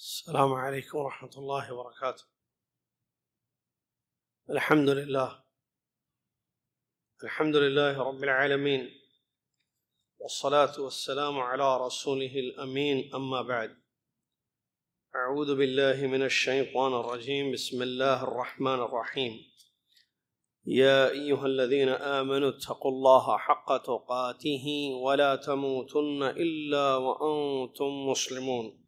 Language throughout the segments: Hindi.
السلام عليكم ورحمة الله وبركاته الحمد لله الحمد لله رب العالمين والصلاة والسلام على رسوله الأمين أما بعد أعوذ بالله من الشيطان الرجيم بسم الله الرحمن الرحيم يا أيها الذين آمنوا اتقوا الله حق تقاته ولا تموتن إلا وأنتم مسلمون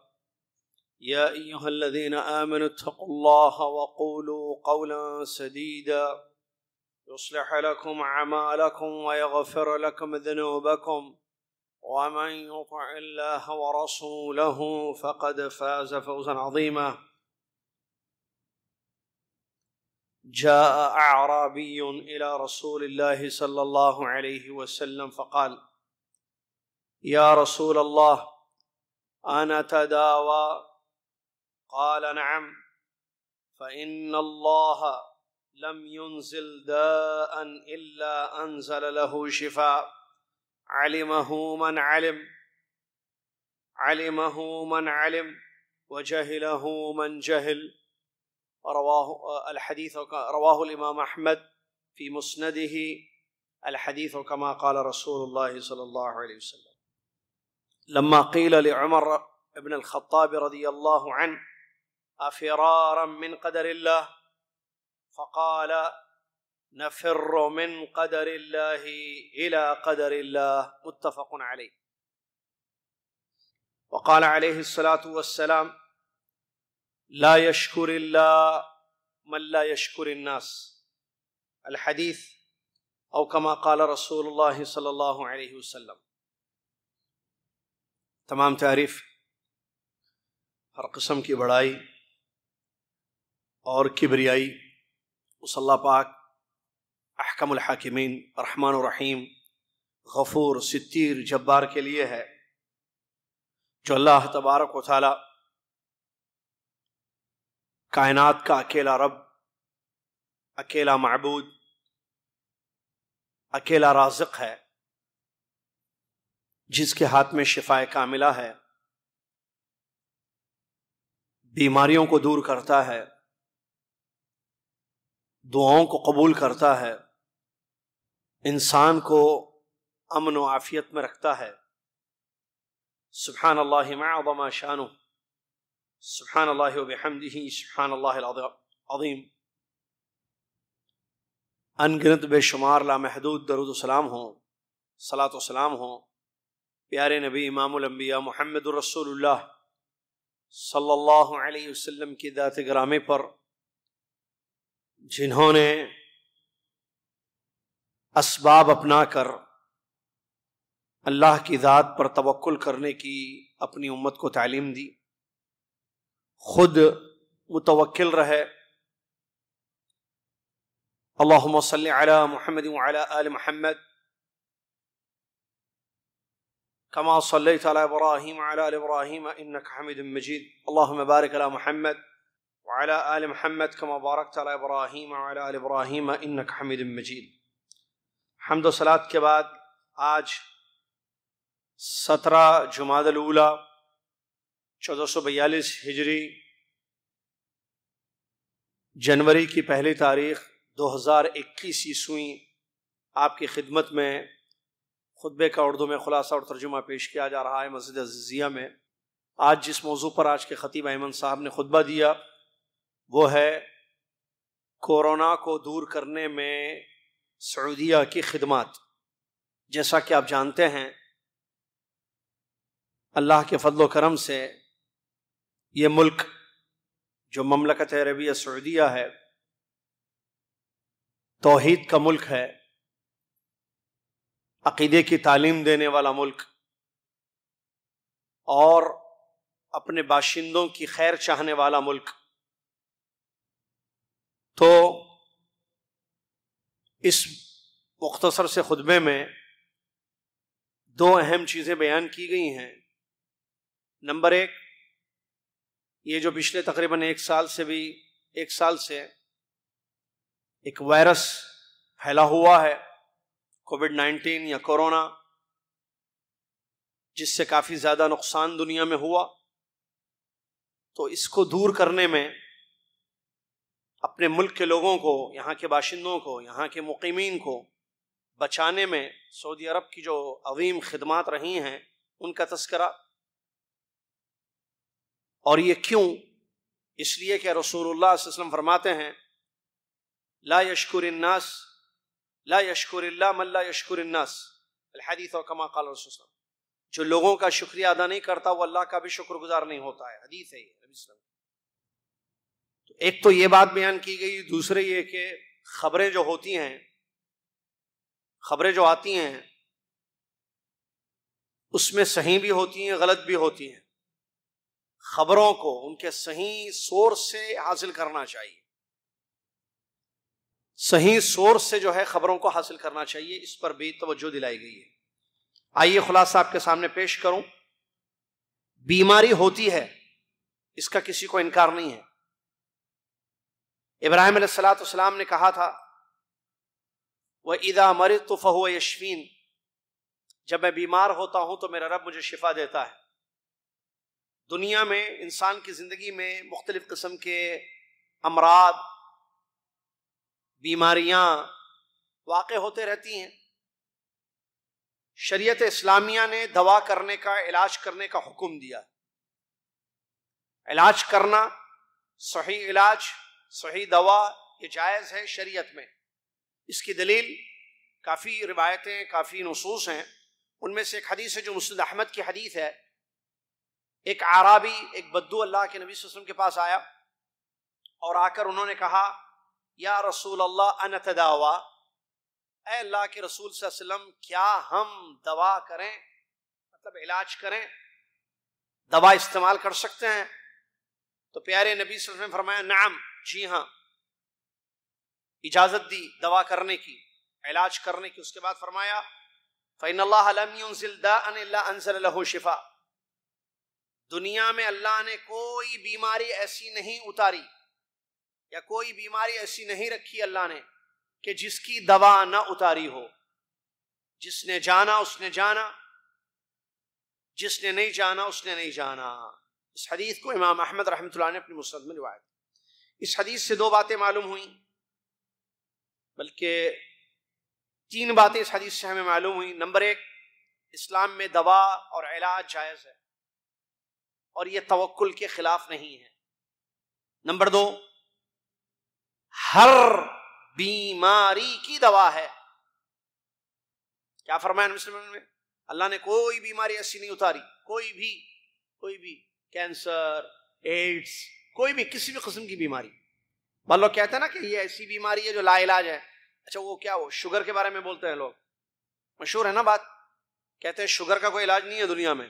يا ايها الذين امنوا اتقوا الله وقولوا قولا سديدا يصلح لكم اعمالكم ويغفر لكم ذنوبكم ومن يطع الله ورسوله فقد فاز فوزا عظيما جاء اعرابي الى رسول الله صلى الله عليه وسلم فقال يا رسول الله انا تداوى قال نعم فان الله لم ينزل داء الا انزل له شفاء علمه من علم علمه من علم وجهله من جهل رواه الحديث رواه الامام احمد في مسنده الحديث كما قال رسول الله صلى الله عليه وسلم لما قيل لعمر بن الخطاب رضي الله عنه افرارا من قدر الله فقال نفر من قدر الله الى قدر الله متفق عليه وقال عليه الصلاه والسلام لا يشكر الله من لا يشكر الناس الحديث او كما قال رسول الله صلى الله عليه وسلم تمام تعريف ہر قسم کی بڑائی और किबरियाई उस पाक पाक अहकमहाकिमीन रहमान रहीम गफ़ूर सितीर जब्बार के लिए है जो अल्लाह तबारक वाली कायनात का अकेला रब अकेला महबूद अकेला राजक है जिसके हाथ में शिफाय कामिला है बीमारियों को दूर करता है दुआओं को कबूल करता है इंसान को अमन व आफियत में रखता है सुबहान अल्लामा शान सुबहान अल्लाहमदी सुबहान अल्लाम अनगिनत बेशुमार लामहदूद दरुदसलाम हो सलात सलाम हों प्यारे नबी इमामबिया महमद रसोल्ला सल्लल्लाहु अलैहि की दात ग्रामे पर जिन्होंने इसबाब अपना कर अल्लाह की ज़ात पर तवक्ल करने की अपनी उम्मत को तालीम दी खुद मुतवक्ल रहे अल्लाम महमद आल महमद कमा सल इब्राहिम इब्राहिम इनक हमिद मजीद अल्लाह मबारक महमद وعلى آل محمد كما باركت على إبراهيم وعلى آل إبراهيم إنك حميد مجيد हमद सलात के बाद आज सत्रह जुमादलूला चौदह सौ बयालीस हिजरी जनवरी की पहली तारीख 2021 ईस्वी आपकी खिदमत में खुतबे का उर्दू में खुलासा और तर्जुमा पेश किया जा रहा है मस्जिद अजीज़िया में आज जिस मौजू पर आज के ख़तीब अहमद साहब ने खुतबा दिया वो है कोरोना को दूर करने में सऊदिया की खिदमत जैसा कि आप जानते हैं अल्लाह के फजल करम से ये मुल्क जो ममलकत अरबिया सऊदिया है तोहद का मुल्क है अकीदे की तालीम देने वाला मुल्क और अपने बाशिंदों की खैर चाहने वाला मुल्क तो इस मुख्तसर से खुतबे में दो अहम चीज़ें बयान की गई हैं नंबर एक ये जो पिछले तकरीबन एक साल से भी एक साल से एक वायरस फैला हुआ है कोविड नाइन्टीन या कोरोना जिससे काफ़ी ज़्यादा नुकसान दुनिया में हुआ तो इसको दूर करने में अपने मुल्क के लोगों को यहाँ के बाशिंदों को यहाँ के मुकीमीन को बचाने में सऊदी अरब की जो अवीम खदमात रही हैं उनका तस्करा और ये क्यों इसलिए कि रसूलुल्लाह वसम फरमाते हैं ला यशकुरन्नास ला यशकुरल्ला मल्ला यशकुरन्नास हदीत और कमा कल जो लोगों का शुक्रिया अदा नहीं करता वो अल्लाह का भी शुक्रगुजार नहीं होता है हदीस है ये एक तो ये बात बयान की गई दूसरे ये कि खबरें जो होती हैं खबरें जो आती हैं उसमें सही भी होती हैं गलत भी होती हैं खबरों को उनके सही सोर्स से हासिल करना चाहिए सही सोर्स से जो है खबरों को हासिल करना चाहिए इस पर भी तवज्जो दिलाई गई है आइए खुलासा आपके सामने पेश करूं बीमारी होती है इसका किसी को इनकार नहीं है इब्राहिम सलाम ने कहा था वह ईदा मरित तो फ़हुआ यशवीन जब मैं बीमार होता हूं तो मेरा रब मुझे शिफा देता है दुनिया में इंसान की ज़िंदगी में मुख्तलिफ़ किस्म के अमराद बीमारियां वाक़ होते रहती हैं शरीयत इस्लामिया ने दवा करने का इलाज करने का हुक्म दिया इलाज करना सही इलाज सही दवा ये जायज़ है शरीयत में इसकी दलील काफ़ी रिवायतें काफ़ी नसूस हैं उनमें से एक हदीस है जो मुस्द अहमद की हदीस है एक आराबी एक बद्दू अल्लाह के नबी वसम के पास आया और आकर उन्होंने कहा या रसूल अल्लाह अन तदावा अल्लाह के रसूल वसम क्या हम दवा करें मतलब इलाज करें दवा इस्तेमाल कर सकते हैं तो प्यारे नबी वसम ने फरमाया नाम जी हां इजाजत दी दवा करने की इलाज करने की उसके बाद फरमाया फ़ैन शिफा दुनिया में अल्लाह ने कोई बीमारी ऐसी नहीं उतारी या कोई बीमारी ऐसी नहीं रखी अल्लाह ने कि जिसकी दवा ना उतारी हो जिसने जाना उसने जाना जिसने नहीं जाना उसने नहीं जाना इस हदीस को इमाम अहमद रहमतुल्लाह ने अपनी मुसद में रिवायत इस हदीस से दो बातें मालूम हुई बल्कि तीन बातें इस हदीस से हमें मालूम हुई नंबर एक इस्लाम में दवा और इलाज जायज़ है और यह तवक्ल के खिलाफ नहीं है नंबर दो हर बीमारी की दवा है क्या फरमाया मुसलमान में अल्लाह ने कोई बीमारी ऐसी नहीं उतारी कोई भी कोई भी कैंसर एड्स कोई भी किसी भी किस्म की बीमारी मान लो कहते हैं ना कि ये ऐसी बीमारी है जो लाइलाज है अच्छा वो क्या वो शुगर के बारे में बोलते हैं लोग मशहूर है ना बात कहते हैं शुगर का कोई इलाज नहीं है दुनिया में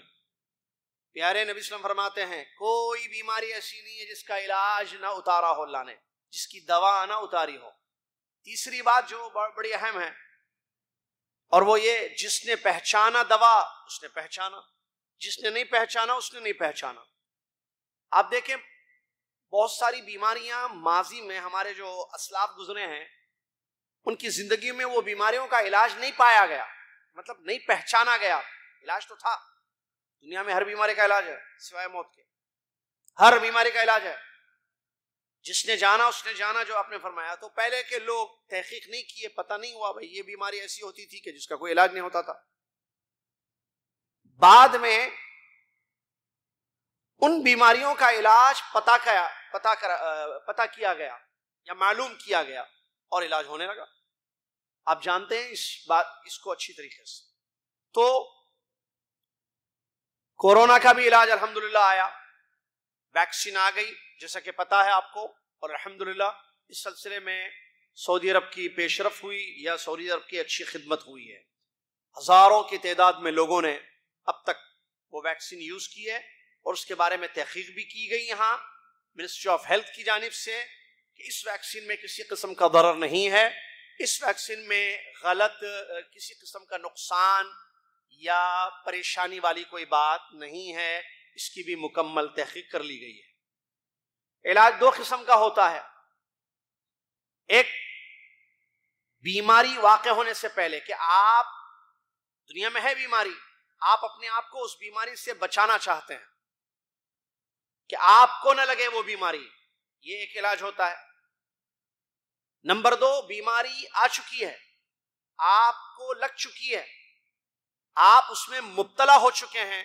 प्यारे नबी सलम फरमाते हैं कोई बीमारी ऐसी नहीं है जिसका इलाज ना उतारा हो लाने जिसकी दवा ना उतारी हो तीसरी बात जो बड़ी अहम है और वो ये जिसने पहचाना दवा उसने पहचाना जिसने नहीं पहचाना उसने नहीं पहचाना आप देखें बहुत सारी बीमारियां माजी में हमारे जो असलाफ गुजरे हैं उनकी जिंदगी में वो बीमारियों का इलाज नहीं पाया गया मतलब नहीं पहचाना गया इलाज तो था दुनिया में हर बीमारी का इलाज है सिवाय मौत के हर बीमारी का इलाज है जिसने जाना उसने जाना जो आपने फरमाया तो पहले के लोग तहकीक नहीं किए पता नहीं हुआ भाई ये बीमारी ऐसी होती थी कि जिसका कोई इलाज नहीं होता था बाद में उन बीमारियों का इलाज पता किया पता कर, पता किया गया या मालूम किया गया और इलाज होने लगा आप जानते हैं इस बात इसको अच्छी तरीके से तो कोरोना का भी इलाज अल्हम्दुलिल्लाह आया वैक्सीन आ गई जैसा कि पता है आपको और अल्हम्दुलिल्लाह इस सिलसिले में सऊदी अरब की पेशरफ हुई या सऊदी अरब की अच्छी खिदमत हुई है हजारों की तादाद में लोगों ने अब तक वो वैक्सीन यूज की है और उसके बारे में तहकीक भी की गई यहाँ मिनिस्ट्री ऑफ हेल्थ की जानब से कि इस वैक्सीन में किसी किस्म का दरर नहीं है इस वैक्सीन में गलत किसी किस्म का नुकसान या परेशानी वाली कोई बात नहीं है इसकी भी मुकम्मल तहकीक कर ली गई है इलाज दो किस्म का होता है एक बीमारी वाक़ होने से पहले कि आप दुनिया में है बीमारी आप अपने आप को उस बीमारी से बचाना चाहते हैं कि आपको ना लगे वो बीमारी ये एक इलाज होता है नंबर दो बीमारी आ चुकी है आपको लग चुकी है आप उसमें मुबतला हो चुके हैं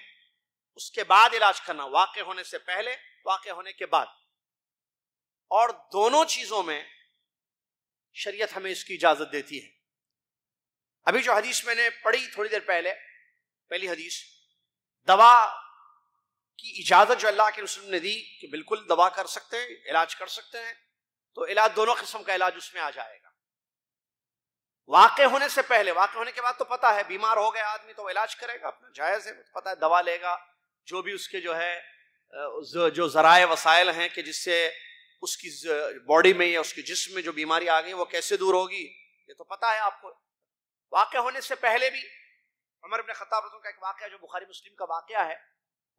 उसके बाद इलाज करना वाक़ होने से पहले वाक़ होने के बाद और दोनों चीज़ों में शरीयत हमें इसकी इजाज़त देती है अभी जो हदीस मैंने पढ़ी थोड़ी देर पहले पहली हदीस दवा की इजाज़त जो अल्लाह के रसूल ने दी कि बिल्कुल दवा कर सकते हैं इलाज कर सकते हैं तो इलाज दोनों किस्म का इलाज उसमें आ जाएगा वाक़ होने से पहले वाक़ होने के बाद तो पता है बीमार हो गया आदमी तो इलाज करेगा अपना जायज़ है तो पता है दवा लेगा जो भी उसके जो है जो ज़राए वसाइल हैं कि जिससे उसकी बॉडी में या उसके जिस्म में जो बीमारी आ गई वो कैसे दूर होगी ये तो पता है आपको वाक़ होने से पहले भी उमर अपने खताब का एक वाक़ जो बुखारी मुस्लिम का वाक़ है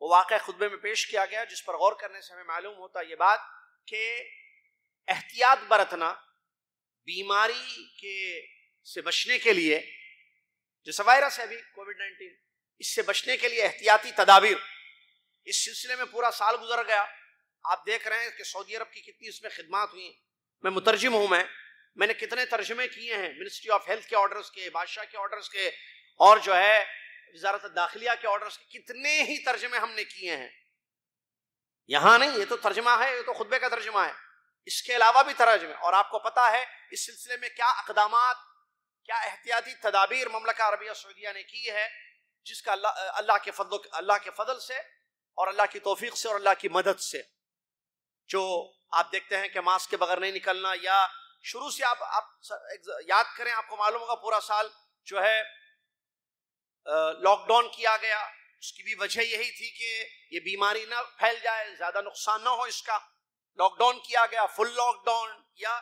वो वाक़ खुतबे में पेश किया गया जिस पर गौर करने से हमें मालूम होता ये बात कि एहतियात बरतना बीमारी के से बचने के लिए जैसे वायरस है अभी कोविड नाइन्टीन इससे बचने के लिए एहतियाती तदाबीर इस सिलसिले में पूरा साल गुजर गया आप देख रहे हैं कि सऊदी अरब की कितनी इसमें खिदमत हुई मैं मुतरजम हूँ मैं मैंने कितने तर्जमे किए हैं मिनिस्ट्री ऑफ हेल्थ के ऑर्डर्स के बादशाह के ऑर्डर्स के और जो है वजारत दाखिलिया के ऑर्डर के कितने ही तर्जमे हमने किए हैं यहां नहीं ये तो तर्जमा है ये तो खुतबे का तर्जमा है इसके अलावा भी तर्जमे और आपको पता है इस सिलसिले में क्या अकदाम क्या एहतियाती तदाबीर ममलका अरबिया सऊदिया ने की है जिसका अल्लाह के फजल अल्लाह के फजल से और अल्लाह की तोफीक से और अल्लाह की मदद से जो आप देखते हैं कि मास्क के बगैर नहीं निकलना या शुरू से आप आप याद करें आपको मालूम होगा पूरा साल जो है लॉकडाउन किया गया उसकी भी वजह यही थी कि ये बीमारी ना फैल जाए ज्यादा नुकसान ना हो इसका लॉकडाउन किया गया फुल लॉकडाउन या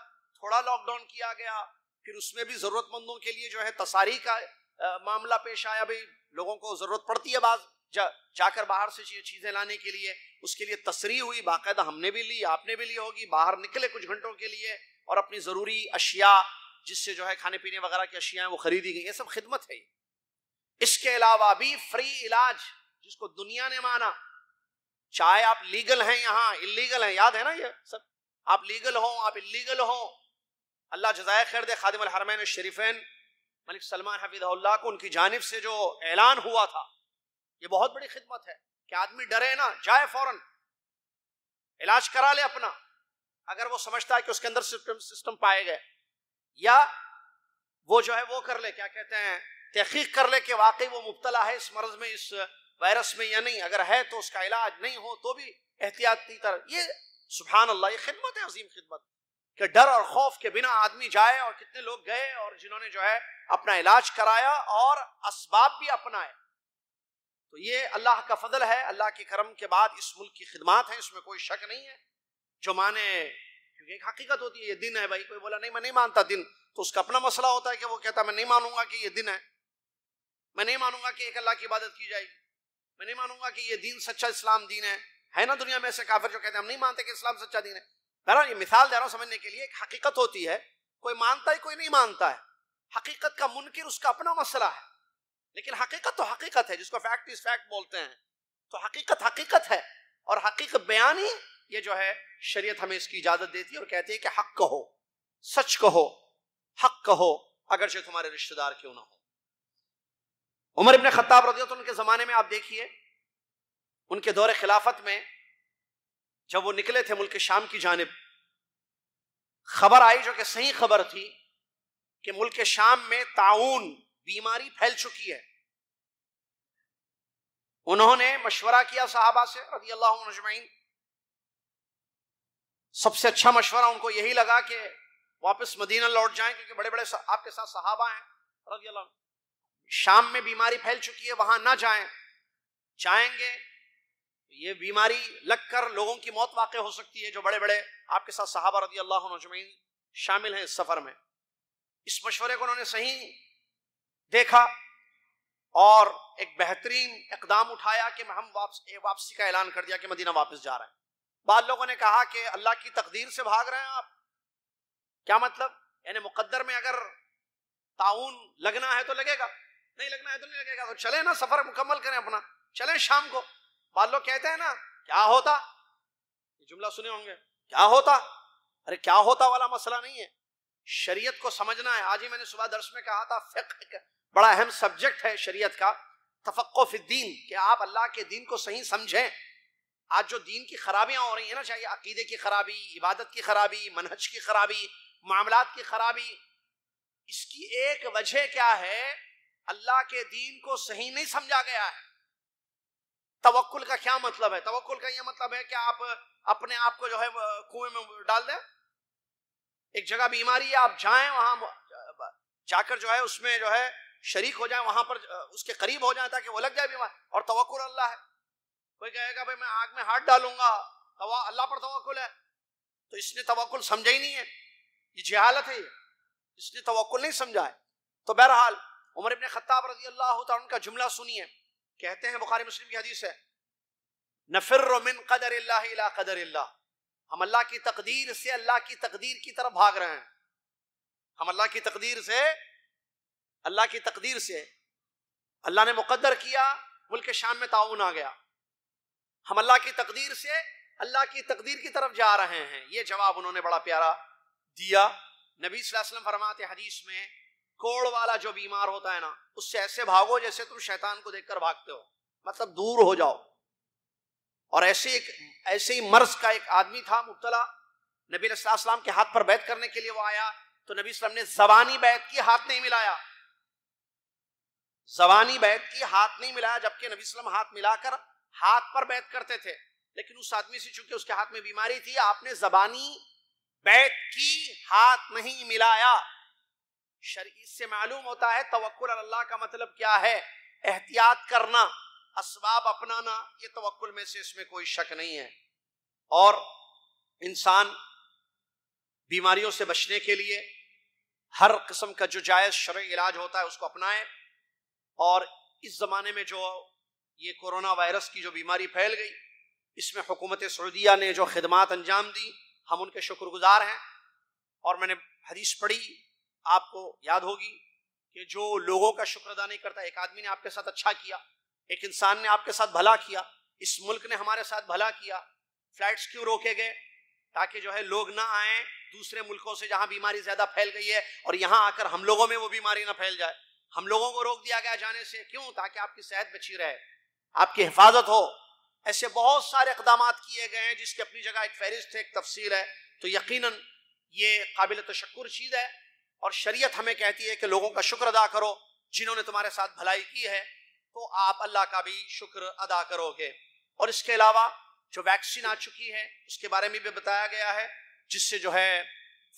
थोड़ा लॉकडाउन किया गया फिर उसमें भी जरूरतमंदों के लिए जो है तसारी का आ, मामला पेश आया भाई लोगों को जरूरत पड़ती है बाज जा, जाकर बाहर से चीजें लाने के लिए उसके लिए तस्री हुई बाकायदा हमने भी ली आपने भी ली होगी बाहर निकले कुछ घंटों के लिए और अपनी जरूरी अशिया जिससे जो है खाने पीने वगैरह की अशिया है वो खरीदी गई ये सब खिदमत है इसके अलावा भी फ्री इलाज जिसको दुनिया ने माना चाहे आप लीगल हैं यहां इलीगल हैं याद है ना ये सब आप लीगल हो आप इलीगल हो अल्लाह जजाय खैर दे खादिम हरमैन शरीफेन मलिक सलमान हफीदल्ला को उनकी जानब से जो ऐलान हुआ था ये बहुत बड़ी खिदमत है कि आदमी डरे ना जाए फौरन इलाज करा ले अपना अगर वो समझता है कि उसके अंदर सिस्टम सिस्टम पाए गए या वो जो है वो कर ले क्या कहते हैं तहकीक कर ले कि वाकई वो मुबतला है इस मर्ज में इस वायरस में या नहीं अगर है तो उसका इलाज नहीं हो तो भी एहतियाती तरह ये सुबहान अल्लाह ये खिदमत है अजीम खिदमत कि डर और खौफ के बिना आदमी जाए और कितने लोग गए और जिन्होंने जो है अपना इलाज कराया और इसबाब भी अपनाए तो ये अल्लाह का फजल है अल्लाह के करम के बाद इस मुल्क की खिदमत है इसमें कोई शक नहीं है जो माने क्योंकि एक हकीकत होती है ये दिन है भाई कोई बोला नहीं मैं नहीं मानता दिन तो उसका अपना मसला होता है कि वो कहता मैं नहीं मानूंगा कि ये दिन है मैं नहीं मानूंगा कि एक अल्लाह की इबादत की जाएगी मैं नहीं मानूंगा कि ये दीन सच्चा इस्लाम दीन है है ना दुनिया में ऐसे काफिर जो कहते हैं हम नहीं मानते कि इस्लाम सच्चा दीन है बहरा ये मिसाल दे रहा हूँ समझने के लिए एक हकीकत होती है कोई मानता है कोई नहीं मानता है हकीकत का मुनकर उसका अपना मसला है लेकिन हकीकत तो हकीकत है जिसको फैक्ट इज फैक्ट बोलते हैं तो हकीकत हकीकत है और हकीकत बयानी ये जो है शरीयत हमें इसकी इजाजत देती है और कहती है कि हक कहो सच कहो हक कहो अगरचे तुम्हारे रिश्तेदार क्यों ना हो उमर इबन खत्ताब रजी उनके ज़माने में आप देखिए उनके दौरे खिलाफत में जब वो निकले थे मुल्क शाम की जानब खबर आई जो कि सही खबर थी कि मुल्क शाम में ताउन बीमारी फैल चुकी है उन्होंने मशवरा किया साहबा से रजी अल्लाह मजमैन सबसे अच्छा मशवरा उनको यही लगा कि वापस मदीना लौट जाएं क्योंकि बड़े बड़े आपके साथ सहाबा हैं रजी अल्लाह शाम में बीमारी फैल चुकी है वहां ना जाएं जाएंगे तो ये बीमारी लगकर लोगों की मौत वाक़ हो सकती है जो बड़े बड़े आपके साथ साहबा रदी अल्लाह नजमीन शामिल हैं इस सफ़र में इस मशवरे को उन्होंने सही देखा और एक बेहतरीन इकदाम उठाया कि हम वापस वापसी का ऐलान कर दिया कि मदीना वापस जा रहे हैं बाद लोगों ने कहा कि अल्लाह की तकदीर से भाग रहे हैं आप क्या मतलब यानी मुकद्दर में अगर ताउन लगना है तो लगेगा नहीं लगना है तो नहीं लगेगा तो चले ना सफर मुकम्मल करें अपना चले शाम को बाद लोग कहते हैं ना क्या होता ये जुमला सुने होंगे क्या होता अरे क्या होता वाला मसला नहीं है शरीयत को समझना है आज ही मैंने सुबह दर्श में कहा था फिक बड़ा अहम सब्जेक्ट है शरीयत का तफक्को फिद्दीन कि आप अल्लाह के दीन को सही समझें आज जो दीन की खराबियां हो रही हैं ना चाहे अकीदे की खराबी इबादत की खराबी मनहज की खराबी मामलात की खराबी इसकी एक वजह क्या है अल्लाह के दीन को सही नहीं समझा गया है तवक्ल का क्या मतलब है तवक्ल का यह मतलब है कि आप अपने आप को जो है कुएं में डाल दें एक जगह बीमारी है आप जाएं वहां जाकर जो है उसमें जो है शरीक हो जाए वहां पर उसके करीब हो जाए ताकि वो लग जाए बीमार और तवक्ल अल्लाह है कोई कहेगा भाई मैं आग में हाथ डालूंगा तवा अल्लाह पर तवक्ल है तो इसने तवक्ल समझा ही नहीं है ये जहालत है ये इसने तवक्ल नहीं समझा है तो बहरहाल उमर इबन खत्ताब रजी अल्लाह उनका जुमला सुनिए कहते हैं बुखारी मुस्लिम की हदीस है नफिर मिन कदर इला कदर इल्ला हम अल्लाह की तकदीर से अल्लाह की तकदीर की तरफ भाग रहे हैं हम अल्लाह की तकदीर से अल्लाह की तकदीर से अल्लाह ने मुकद्दर किया मुल्क शाम में ताउन आ गया हम अल्लाह की तकदीर से अल्लाह की तकदीर की तरफ जा रहे हैं ये जवाब उन्होंने बड़ा प्यारा दिया नबी सल्लल्लाहु अलैहि वसल्लम फरमाते हदीस में कोड़ वाला जो बीमार होता है ना उससे ऐसे भागो जैसे तुम शैतान को देखकर भागते हो मतलब दूर हो जाओ और ऐसे एक ऐसे ही मर्ज का एक आदमी था मुबतला नबी नबीलाम के हाथ पर बैत करने के लिए वो आया तो नबी ने जबानी बैत की हाथ नहीं मिलाया जबानी बैत की हाथ नहीं मिलाया जबकि नबी सलाम हाथ मिलाकर हाथ पर बैत करते थे लेकिन उस आदमी से चूंकि उसके हाथ में बीमारी थी आपने जबानी बैत की हाथ नहीं मिलाया शरीर से मालूम होता है तवक्ल अल्लाह का मतलब क्या है एहतियात करना असबाब अपनाना ये तवक्ल में से इसमें कोई शक नहीं है और इंसान बीमारियों से बचने के लिए हर किस्म का जो जायज़ शर इलाज होता है उसको अपनाए और इस ज़माने में जो ये कोरोना वायरस की जो बीमारी फैल गई इसमें हुकूमत सऊदिया ने जो खदमात अंजाम दी हम उनके शुक्रगुजार हैं और मैंने हदीस पढ़ी आपको याद होगी कि जो लोगों का शुक्र अदा नहीं करता एक आदमी ने आपके साथ अच्छा किया एक इंसान ने आपके साथ भला किया इस मुल्क ने हमारे साथ भला किया फ्लाइट्स क्यों रोके गए ताकि जो है लोग ना आए दूसरे मुल्कों से जहां बीमारी ज्यादा फैल गई है और यहां आकर हम लोगों में वो बीमारी ना फैल जाए हम लोगों को रोक दिया गया जाने से क्यों ताकि आपकी सेहत बची रहे आपकी हिफाजत हो ऐसे बहुत सारे इकदाम किए गए हैं जिसकी अपनी जगह एक फहरिस्त है एक तफसील है तो यकीन ये काबिल तशक्र चीज़ है और शरीयत हमें कहती है कि लोगों का शुक्र अदा करो जिन्होंने तुम्हारे साथ भलाई की है तो आप अल्लाह का भी शुक्र अदा करोगे और इसके अलावा जो वैक्सीन आ चुकी है उसके बारे में भी बताया गया है जिससे जो है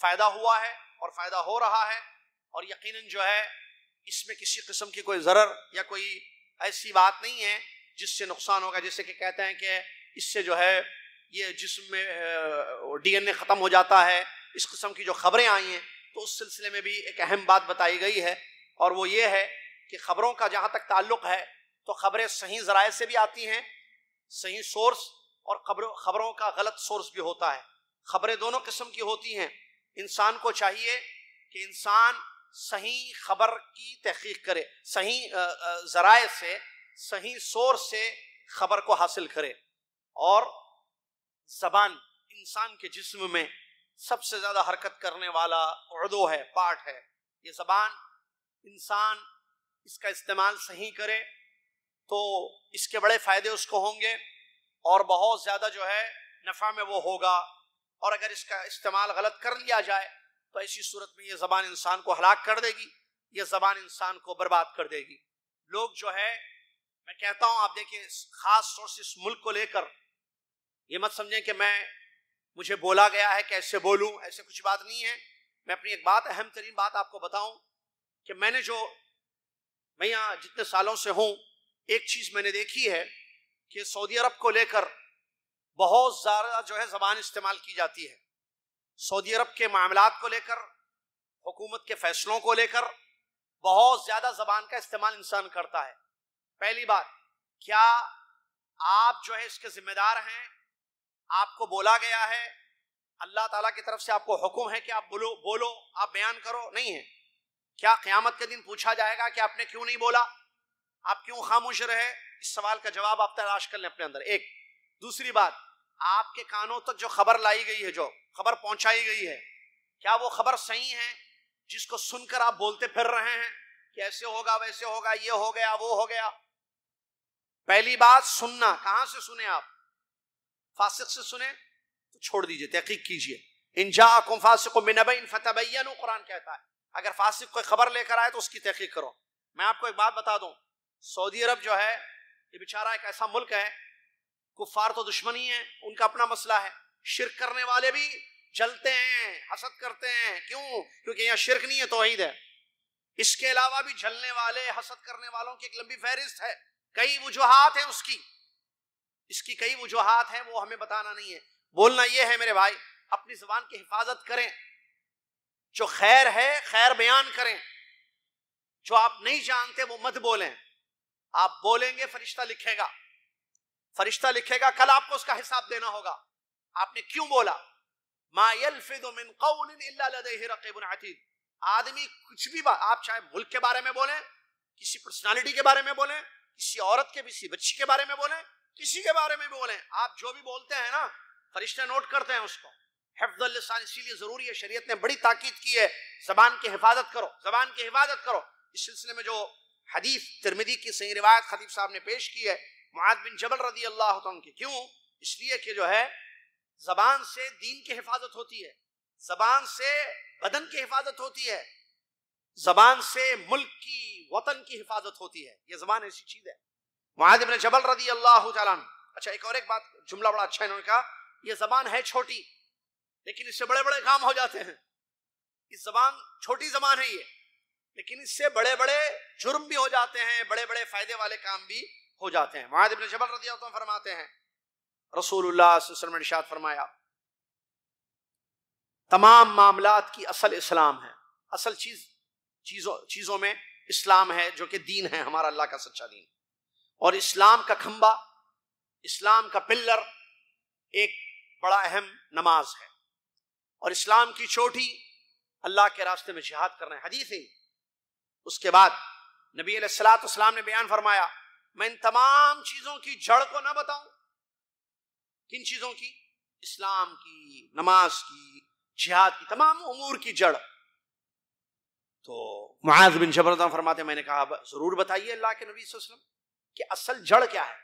फ़ायदा हुआ है और फ़ायदा हो रहा है और यकीनन जो है इसमें किसी किस्म की कोई ज़रर या कोई ऐसी बात नहीं है जिससे नुकसान होगा जैसे कि कहते हैं कि इससे जो है ये जिसम में डीएनए ख़त्म हो जाता है इस किस्म की जो खबरें आई हैं तो उस सिलसिले में भी एक अहम बात बताई गई है और वो ये है कि खबरों का जहाँ तक ताल्लुक है तो खबरें सही ज़राए से भी आती हैं सही सोर्स और खबरों खबरों का गलत सोर्स भी होता है खबरें दोनों किस्म की होती हैं इंसान को चाहिए कि इंसान सही खबर की तहकीक करे सही ज़राए से सही सोर्स से खबर को हासिल करे और जबान इंसान के जिस्म में सबसे ज्यादा हरकत करने वाला उर्दो है पार्ट है ये जबान इंसान इसका इस्तेमाल सही करे तो इसके बड़े फायदे उसको होंगे और बहुत ज्यादा जो है नफा में वो होगा और अगर इसका इस्तेमाल गलत कर लिया जाए तो ऐसी सूरत में ये जबान इंसान को हलाक कर देगी ये जबान इंसान को बर्बाद कर देगी लोग जो है मैं कहता हूं आप देखिए खास तौर से इस मुल्क को लेकर ये मत समझें कि मैं मुझे बोला गया है कैसे बोलूं ऐसे कुछ बात नहीं है मैं अपनी एक बात अहम तरीन बात आपको बताऊं कि मैंने जो मैं यहाँ जितने सालों से हूँ एक चीज़ मैंने देखी है कि सऊदी अरब को लेकर बहुत ज़्यादा जो है ज़बान इस्तेमाल की जाती है सऊदी अरब के मामला को लेकर हुकूमत के फैसलों को लेकर बहुत ज़्यादा ज़बान का इस्तेमाल इंसान करता है पहली बात क्या आप जो है इसके ज़िम्मेदार हैं आपको बोला गया है अल्लाह ताला की तरफ से आपको हुक्म है कि आप बोलो बोलो आप बयान करो नहीं है क्या क़यामत के दिन पूछा जाएगा कि आपने क्यों नहीं बोला आप क्यों खामोश रहे इस सवाल का जवाब आप तलाश कर लें अपने अंदर एक दूसरी बात आपके कानों तक जो खबर लाई गई है जो खबर पहुंचाई गई है क्या वो खबर सही है जिसको सुनकर आप बोलते फिर रहे हैं कि ऐसे होगा वैसे होगा ये हो गया वो हो गया पहली बात सुनना कहां से सुने आप फासिक से सुने तो छोड़ दीजिए तहकीक कीजिए इंजा कुम फासिक फतबैन कुरान कहता है अगर फासिक कोई खबर लेकर आए तो उसकी तहकीक करो मैं आपको एक बात बता दूं सऊदी अरब जो है ये बेचारा एक ऐसा मुल्क है कुफार तो दुश्मनी है उनका अपना मसला है शिरक करने वाले भी जलते हैं हसद करते हैं क्यों क्योंकि यहाँ शिरक नहीं है तोहहीद है इसके अलावा भी जलने वाले हसद करने वालों की एक लंबी फहरिस्त है कई वजूहत है उसकी इसकी कई वजूहत हैं वो हमें बताना नहीं है बोलना ये है मेरे भाई अपनी जबान की हिफाजत करें जो खैर है खैर बयान करें जो आप नहीं जानते वो मत बोलें आप बोलेंगे फरिश्ता लिखेगा फरिश्ता लिखेगा कल आपको उसका हिसाब देना होगा आपने क्यों बोला आदमी कुछ भी बात आप चाहे मुल्क के बारे में बोलें किसी पर्सनालिटी के बारे में बोलें किसी औरत के किसी बच्ची के बारे में बोलें किसी के बारे में बोलें आप जो भी बोलते हैं ना फरिश्ते नोट करते हैं उसको हफ्जल इसीलिए जरूरी है शरीयत ने बड़ी ताकीद की है जबान की हिफाजत करो जबान की हिफाजत करो इस सिलसिले में जो हदीफ तिरमिदी की सही रिवायत हदीफ साहब ने पेश की है मुआद बिन जबल रदी अल्लाह की क्यों इसलिए कि जो है जबान से दीन की हिफाजत होती है जबान से बदन की हिफाजत होती है जबान से मुल्क की वतन की हिफाजत होती है ये जबान ऐसी चीज है मुआद जबल रदी अल्लाह अच्छा एक और एक बात जुमला बड़ा अच्छा इन्होंने कहा यह जबान है छोटी लेकिन इससे बड़े बड़े काम हो जाते हैं इस जबान छोटी जबान है ये लेकिन इससे बड़े बड़े जुर्म भी हो जाते हैं बड़े बड़े फायदे वाले काम भी हो जाते हैं मुआद जबल रदी तो फरमाते हैं रसूल ने फरमाया तमाम मामला की असल इस्लाम है असल चीज चीजों चीजों में इस्लाम है जो कि दीन है हमारा अल्लाह का सच्चा दीन और इस्लाम का खंबा इस्लाम का पिल्लर एक बड़ा अहम नमाज है और इस्लाम की चोटी अल्लाह के रास्ते में जिहाद रहे हैं हदीस है उसके बाद नबी सलाम ने बयान फरमाया मैं इन तमाम चीजों की जड़ को ना बताऊं किन चीजों की इस्लाम की नमाज की जिहाद की तमाम उमूर की जड़ तो मुआज बिन जबरदा फरमाते मैंने कहा जरूर बताइए अल्लाह के नबी वसल्लम कि असल जड़ क्या है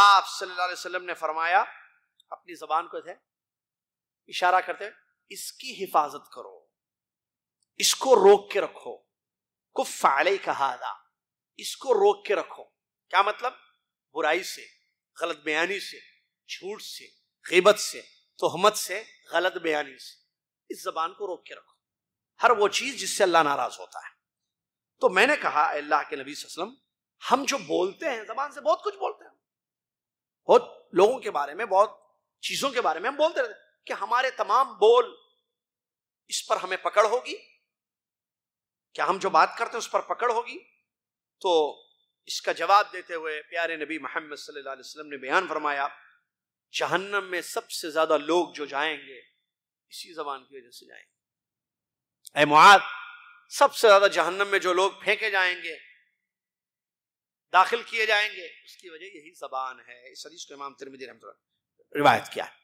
आप सल्लल्लाहु अलैहि वसल्लम ने फरमाया अपनी जबान को थे इशारा करते इसकी हिफाजत करो इसको रोक के रखो कुफाले कहादा इसको रोक के रखो क्या मतलब बुराई से गलत बयानी से झूठ से गिबत से तोहमत से गलत बयानी से इस जबान को रोक के रखो हर वो चीज जिससे अल्लाह नाराज होता है तो मैंने कहा अल्लाह के नबी वसल्लम हम जो बोलते हैं जबान से बहुत कुछ बोलते हैं बहुत लोगों के बारे में बहुत चीजों के बारे में हम बोलते रहते हैं कि हमारे तमाम बोल इस पर हमें पकड़ होगी क्या हम जो बात करते हैं उस पर पकड़ होगी तो इसका जवाब देते हुए प्यारे नबी मोहम्मद सल्लल्लाहु अलैहि वसल्लम ने बयान फरमाया जहन्नम में सबसे ज्यादा लोग जो जाएंगे इसी जबान की वजह से जाएंगे अहमाद सबसे ज्यादा जहन्नम में जो लोग फेंके जाएंगे दाखिल किए जाएंगे उसकी वजह यही जबान है इस हदीस को इमाम तिरमिदी रहमत रिवायत किया है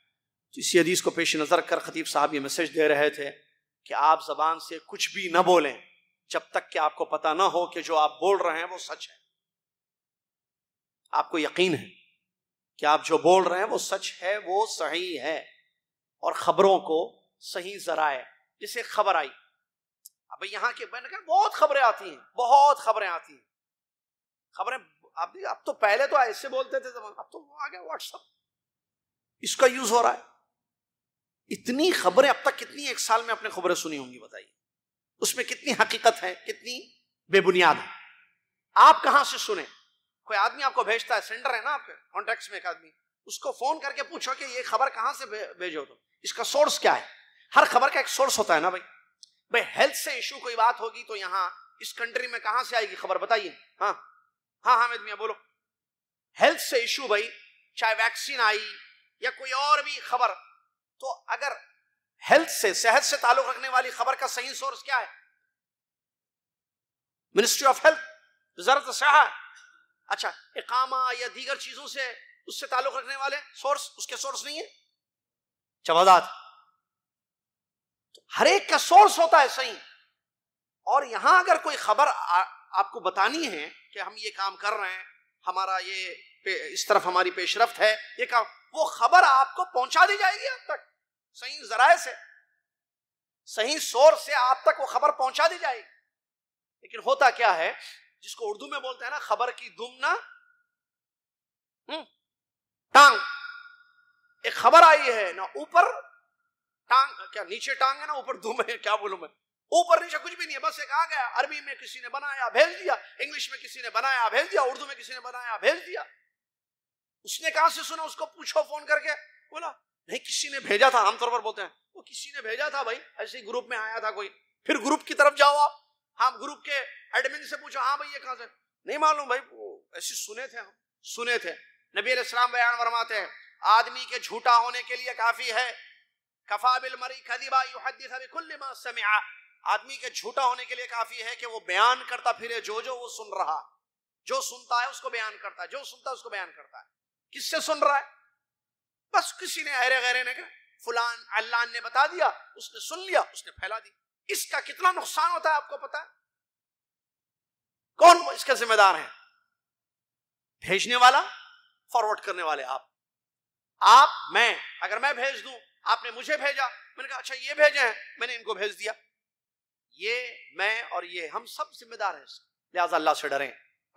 तो इसी हदीस को पेश नज़र कर खतीब साहब ये मैसेज दे रहे थे कि आप जबान से कुछ भी ना बोलें जब तक कि आपको पता ना हो कि जो आप बोल रहे हैं वो सच है आपको यकीन है कि आप जो बोल रहे हैं वो सच है वो सही है और खबरों को सही जराए जिसे खबर आई अब यहाँ के मैंने कहा बहुत खबरें आती हैं बहुत खबरें आती हैं खबरें आप भी आप तो पहले तो ऐसे बोलते थे अब तो आ गया व्हाट्सअप इसका यूज हो रहा है इतनी खबरें अब तक कितनी एक साल में आपने खबरें सुनी होंगी बताइए उसमें कितनी हकीकत है कितनी बेबुनियाद है आप कहां से सुने कोई आदमी आपको भेजता है सेंडर है ना आपके कॉन्टेक्ट में एक आदमी उसको फोन करके पूछो कि ये खबर कहां से भेजो तुम इसका सोर्स क्या है हर खबर का एक सोर्स होता है ना भाई भाई हेल्थ से इशू कोई बात होगी तो यहाँ इस कंट्री में कहां से आएगी खबर बताइए हाँ हाँ हामिद मिया बोलो हेल्थ से इशू भाई चाहे वैक्सीन आई या कोई और भी खबर तो अगर हेल्थ से सेहत से ताल्लुक रखने वाली खबर का सही सोर्स क्या है मिनिस्ट्री ऑफ हेल्थ वजारत अच्छा इकामा या दीगर चीजों से उससे ताल्लुक रखने वाले सोर्स उसके सोर्स नहीं है जवादात तो हर एक का सोर्स होता है सही और यहां अगर कोई खबर आपको बतानी है कि हम ये काम कर रहे हैं हमारा ये इस तरफ हमारी पेशरफ है ये काम वो खबर आपको पहुंचा दी जाएगी आप तक सही जराए से सही शोर से आप तक वो खबर पहुंचा दी जाएगी लेकिन होता क्या है जिसको उर्दू में बोलते हैं ना खबर की दुम ना हम्म, टांग एक खबर आई है ना ऊपर टांग क्या नीचे टांग है ना ऊपर दुम है क्या बोलू मैं ऊपर नीचे कुछ भी नहीं है बस एक आ गया अरबी में किसी ने बनाया भेज दिया इंग्लिश में किसी ने बनाया भेज दिया उर्दू में किसी ने बनाया भेज दिया उसने कहा से सुना उसको पूछो फोन करके बोला नहीं किसी ने भेजा था आमतौर पर बोलते हैं वो किसी ने भेजा था भाई ऐसे ही ग्रुप में आया था कोई फिर ग्रुप की तरफ जाओ आप हाँ ग्रुप के एडमिन से पूछो हाँ भाई ये कहाँ से नहीं मालूम भाई वो ऐसे सुने थे हम सुने थे नबी इस्लाम बयान फरमाते हैं आदमी के झूठा होने के लिए काफी है कफा बिल मरी खदीबा युहदि समिया आदमी के झूठा होने के लिए काफी है कि वो बयान करता फिरे जो जो वो सुन रहा जो सुनता है उसको बयान करता है जो सुनता है उसको बयान करता है किससे सुन रहा है बस किसी ने अरे गहरे ने कहा फुलान अल्लाह ने बता दिया उसने सुन लिया उसने फैला दी इसका कितना नुकसान होता है आपको पता है कौन इसके जिम्मेदार है भेजने वाला फॉरवर्ड करने वाले आप आप मैं अगर मैं भेज दूं आपने मुझे भेजा मैंने कहा अच्छा ये भेजे हैं मैंने इनको भेज दिया ये मैं और ये हम सब जिम्मेदार हैं लिहाजा अल्लाह से डरें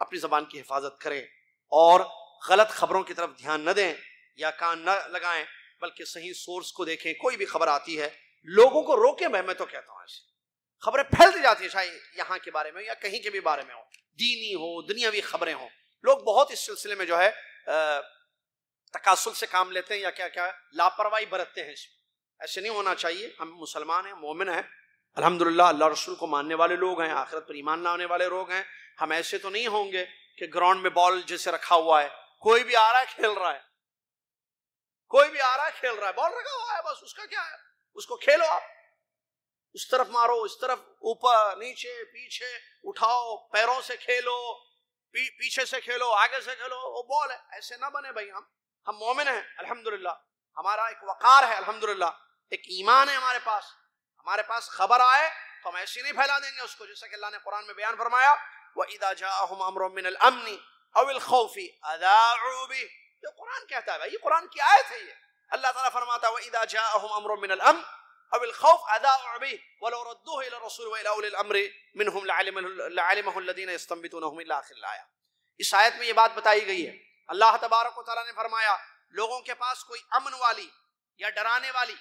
अपनी जबान की हिफाजत करें और गलत खबरों की तरफ ध्यान न दें या कान न लगाएं बल्कि सही सोर्स को देखें कोई भी खबर आती है लोगों को रोके मैं मैं तो कहता हूँ ऐसे खबरें फैलती जाती है शायद यहाँ के बारे में या कहीं के भी बारे में हो दीनी हो दुनियावी खबरें हो लोग बहुत इस सिलसिले में जो है तकासुल से काम लेते हैं या क्या क्या लापरवाही बरतते हैं इसमें ऐसे नहीं होना चाहिए हम मुसलमान हैं मोमिन हैं अल्हम्दुलिल्लाह अल्लाह रसूल को मानने वाले लोग हैं आखिरत पर ईमान लाने वाले लोग हैं हम ऐसे तो नहीं होंगे कि ग्राउंड में बॉल जैसे रखा हुआ है कोई भी आ रहा है खेल रहा है कोई भी आ रहा है खेल रहा है बॉल रखा हुआ है बस उसका क्या है उसको खेलो आप उस तरफ मारो इस तरफ ऊपर नीचे पीछे उठाओ पैरों से खेलो पी, पीछे से खेलो आगे से खेलो वो बॉल है ऐसे ना बने भाई हम हम मोमिन हैं अल्हम्दुलिल्लाह हमारा एक वकार है अल्हम्दुलिल्लाह एक ईमान है हमारे पास हमारे पास खबर आए तो हम ऐसे नहीं फैला देंगे उसको जैसे कि अल्लाह ने कुरान में बयान फरमाया वह ईदा जाम अविल खौफी अदाबी जो कुरान कहता है भाई ये कुरान की आयत है ये अल्लाह ताला फरमाता है वह ईदा जाम अमरमिनम अविल खौफ अदाबी वलो रद्दू रसूल व इला अमर मिनहमदीन इस्तम्बितुनहमिल्लाखिल्लाया इस आयत में ये बात बताई गई है अल्लाह तबारक व तआला ने फरमाया लोगों के पास कोई अमन वाली या डराने वाली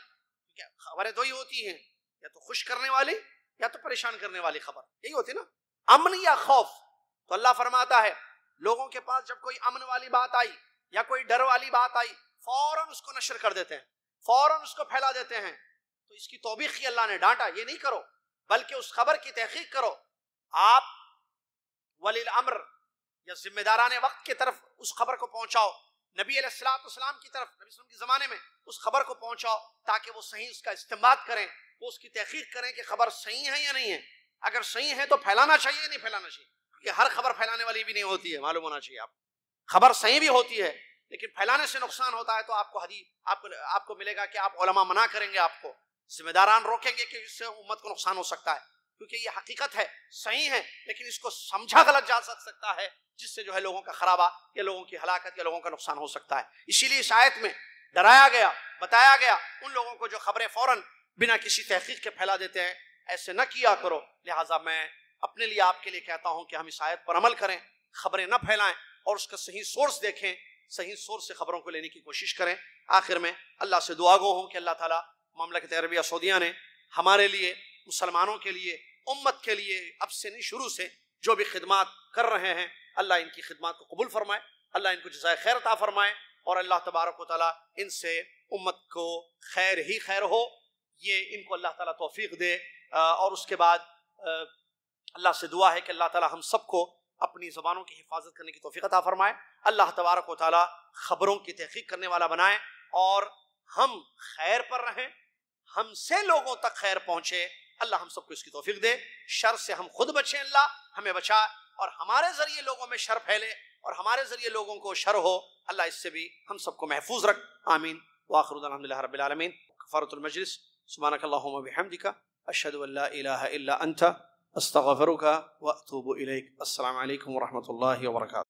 खबरें दो तो ही होती हैं या तो खुश करने वाली या तो परेशान करने वाली खबर यही होती ना अमन या खौफ तो अल्लाह फरमाता है लोगों के पास जब कोई अमन वाली बात आई या कोई डर वाली बात आई फौरन उसको नशर कर देते हैं फौरन उसको फैला देते हैं तो इसकी तोबीक ही अल्लाह ने डांटा ये नहीं करो बल्कि उस खबर की तहकीक करो आप वलील अमर या ने वक्त की तरफ उस खबर को पहुंचाओ नबी सलाम की तरफ नबी के ज़माने में उस खबर को पहुंचाओ ताकि वो सही उसका इस्तेमाल करें वो उसकी तहकीक करें कि खबर सही है या नहीं है अगर सही है तो फैलाना चाहिए या नहीं फैलाना चाहिए क्योंकि हर खबर फैलाने वाली भी नहीं होती है मालूम होना चाहिए आपको खबर सही भी होती है लेकिन फैलाने से नुकसान होता है तो आपको हदी आपको आपको मिलेगा कि आप मना करेंगे आपको जिम्मेदारान रोकेंगे कि इससे उम्मत को नुकसान हो सकता है क्योंकि ये हकीकत है सही है लेकिन इसको समझा गलत जा सकता है जिससे जो है लोगों का खराबा या लोगों की हलाकत या लोगों का नुकसान हो सकता है इसीलिए इस में डराया गया बताया गया उन लोगों को जो खबरें फौरन बिना किसी तहकीक के फैला देते हैं ऐसे न किया करो लिहाजा मैं अपने लिए आपके लिए कहता हूं कि हम इस आयत पर अमल करें खबरें न फैलाएं और उसका सही सोर्स देखें सही सोर्स से खबरों को लेने की कोशिश करें आखिर में अल्लाह से दुआगो हूँ कि अल्लाह ताला मामला के तैरबिया सऊदिया ने हमारे लिए मुसलमानों के लिए उम्मत के लिए अब से नहीं शुरू से जो भी खिदमत कर रहे हैं अल्लाह इनकी खिदमत को कबूल फरमाए अल्लाह इनको जजाय खैर अता फरमाए और अल्लाह तबारक वाली इनसे उम्मत को खैर ही खैर हो ये इनको अल्लाह ताला तौफीक दे और उसके बाद अल्लाह से दुआ है कि अल्लाह ताला हम सबको अपनी ज़बानों की हिफाजत करने की तोफ़ी अता फ़रमाए अल्लाह तबारक वाली ख़बरों की तहकीक करने वाला बनाए और हम खैर पर रहें हमसे लोगों तक खैर पहुँचे अल्लाह हम सबको इसकी तोफीक दे शर से हम खुद बचें अल्लाह हमें बचा और हमारे ज़रिए लोगों में शर फैले और हमारे ज़रिए लोगों को शर हो अल्लाह इससे भी हम सबको महफूज रख आमीन वाखर रबालमीन फ़ारतुलमजलिस सुबानकल्लाबिहमदिका अशद अंत अस्तफ़रुका वतूब अल्लाम वरहमल वर्का